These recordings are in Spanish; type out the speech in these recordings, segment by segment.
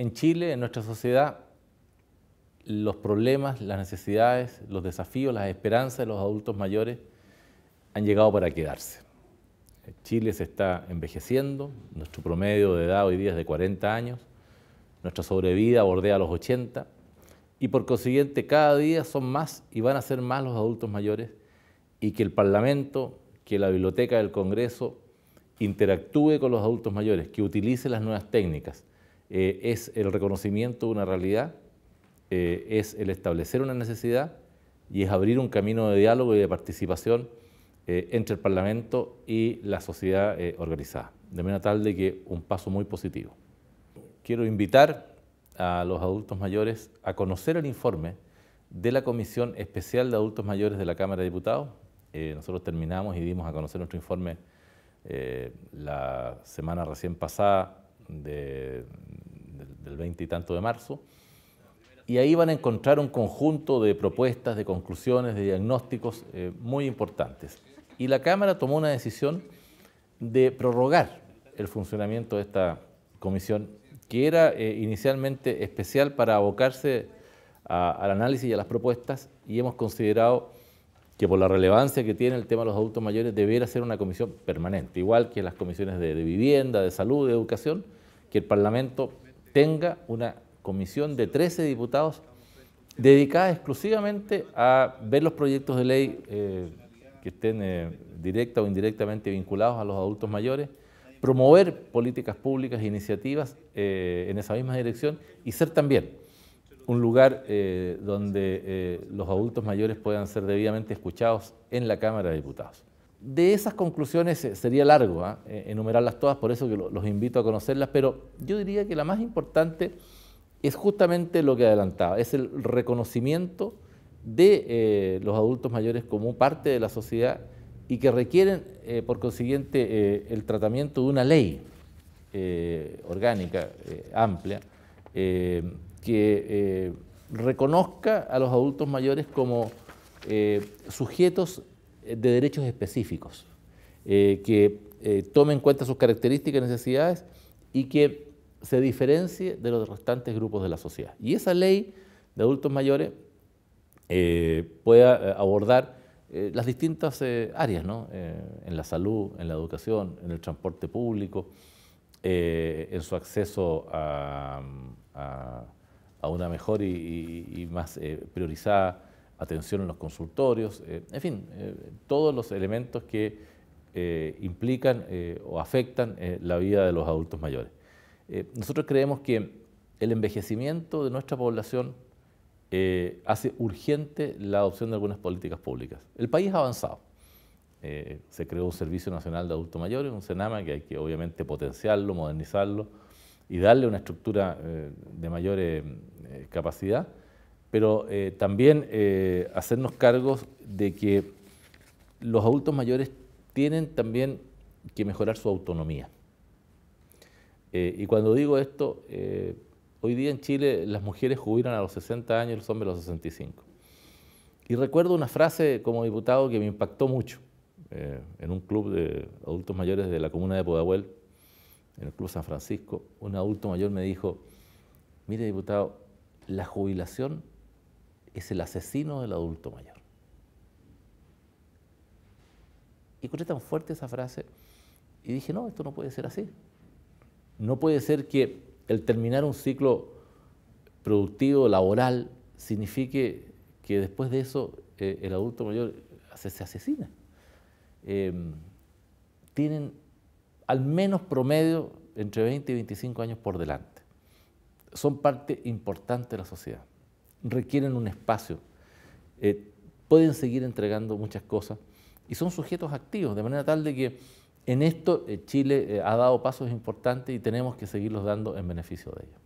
en Chile, en nuestra sociedad, los problemas, las necesidades, los desafíos, las esperanzas de los adultos mayores han llegado para quedarse. Chile se está envejeciendo, nuestro promedio de edad hoy día es de 40 años, nuestra sobrevida bordea los 80 y por consiguiente cada día son más y van a ser más los adultos mayores y que el Parlamento, que la Biblioteca del Congreso interactúe con los adultos mayores, que utilice las nuevas técnicas, eh, es el reconocimiento de una realidad, eh, es el establecer una necesidad y es abrir un camino de diálogo y de participación eh, entre el Parlamento y la sociedad organizada, de manera tal de que un paso muy positivo. Quiero invitar a los adultos mayores a conocer el informe de la Comisión Especial de Adultos Mayores de la Cámara de Diputados. nosotros terminamos y dimos a conocer nuestro informe la semana recién pasada de, del 20 y tanto de marzo, y ahí van a encontrar un conjunto de propuestas, de conclusiones, de diagnósticos eh, muy importantes. Y la Cámara tomó una decisión de prorrogar el funcionamiento de esta comisión, que era eh, inicialmente especial para abocarse al análisis y a las propuestas, y hemos considerado que por la relevancia que tiene el tema de los adultos mayores debiera ser una comisión permanente, igual que las comisiones de vivienda, de salud, de educación, que el Parlamento tenga una comisión de 13 diputados dedicada exclusivamente a ver los proyectos de ley eh, que estén eh, directa o indirectamente vinculados a los adultos mayores, promover políticas públicas e iniciativas eh, en esa misma dirección y ser también un lugar donde los adultos mayores puedan ser debidamente escuchados en la Cámara de Diputados de esas conclusiones eh, sería largo ¿ah? e, enumerarlas todas, por eso que los invito a conocerlas, pero yo diría que la más importante es justamente lo que adelantaba, es el reconocimiento de eh, los adultos mayores como parte de la sociedad y que requieren, eh, por consiguiente, el tratamiento de una ley orgánica amplia que reconozca a los adultos mayores como sujetos eh, de derechos específicos, eh, que eh, tome en cuenta sus características y necesidades y que se diferencie de los restantes grupos de la sociedad. Y esa ley de adultos mayores pueda abordar las distintas áreas, ¿no? en la salud, en la educación, en el transporte público, en su acceso a, una mejor y más priorizada atención en los consultorios, eh, en fin, eh, todos los elementos que eh, implican o afectan la vida de los adultos mayores. nosotros creemos que el envejecimiento de nuestra población hace urgente la adopción de algunas políticas públicas. El país ha avanzado. se creó un Servicio Nacional de Adultos Mayores, un SENAMA, que hay que obviamente potenciarlo, modernizarlo y darle una estructura de mayor capacidad pero eh, también eh, hacernos cargos de que los adultos mayores tienen también que mejorar su autonomía. Eh, y cuando digo esto, hoy día en Chile las mujeres jubilan a los 60 años y los hombres a los 65. Y recuerdo una frase como diputado que me impactó mucho en un club de adultos mayores de la comuna de Podahuel, en el Club San Francisco, un adulto mayor me dijo, mire diputado, la jubilación es el asesino del adulto mayor. Y escuché tan fuerte esa frase y dije, no, esto no puede ser así. No puede ser que el terminar un ciclo productivo, laboral, signifique que después de eso eh, el adulto mayor se, asesina. Em, tienen al menos promedio entre 20 y 25 años por delante. Son parte importante de la sociedad requieren un espacio, eh, pueden seguir entregando muchas cosas y son sujetos activos, de manera tal de que en esto eh, Chile eh, ha dado pasos importantes y tenemos que seguirlos dando en beneficio de ellos.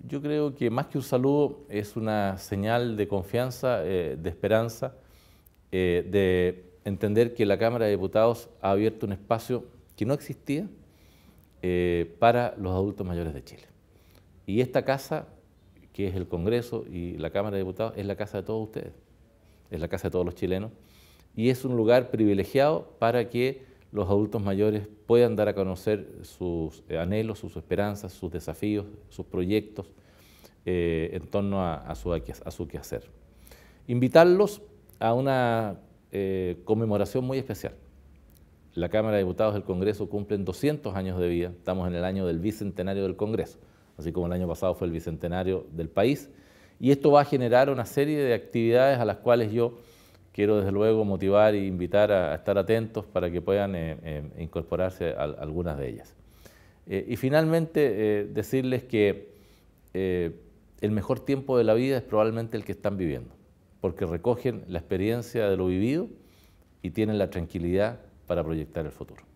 Yo creo que más que un saludo es una señal de confianza, de esperanza, de entender que la Cámara de Diputados ha abierto un espacio que no existía para los adultos mayores de Chile. Y esta casa que es el Congreso y la Cámara de Diputados, es la casa de todos ustedes, es la casa de todos los chilenos y es un lugar privilegiado para que los adultos mayores puedan dar a conocer sus eh, anhelos, sus esperanzas, sus desafíos, sus proyectos eh, en torno a, su, a, su, quehacer. Invitarlos a una eh, conmemoración muy especial. La Cámara de Diputados del Congreso cumplen 200 años de vida, estamos en el año del bicentenario del Congreso así como el año pasado fue el bicentenario del país. Y esto va a generar una serie de actividades a las cuales yo quiero desde luego motivar e invitar a, estar atentos para que puedan eh, eh, incorporarse a, algunas de ellas. Eh, y finalmente decirles que el mejor tiempo de la vida es probablemente el que están viviendo, porque recogen la experiencia de lo vivido y tienen la tranquilidad para proyectar el futuro.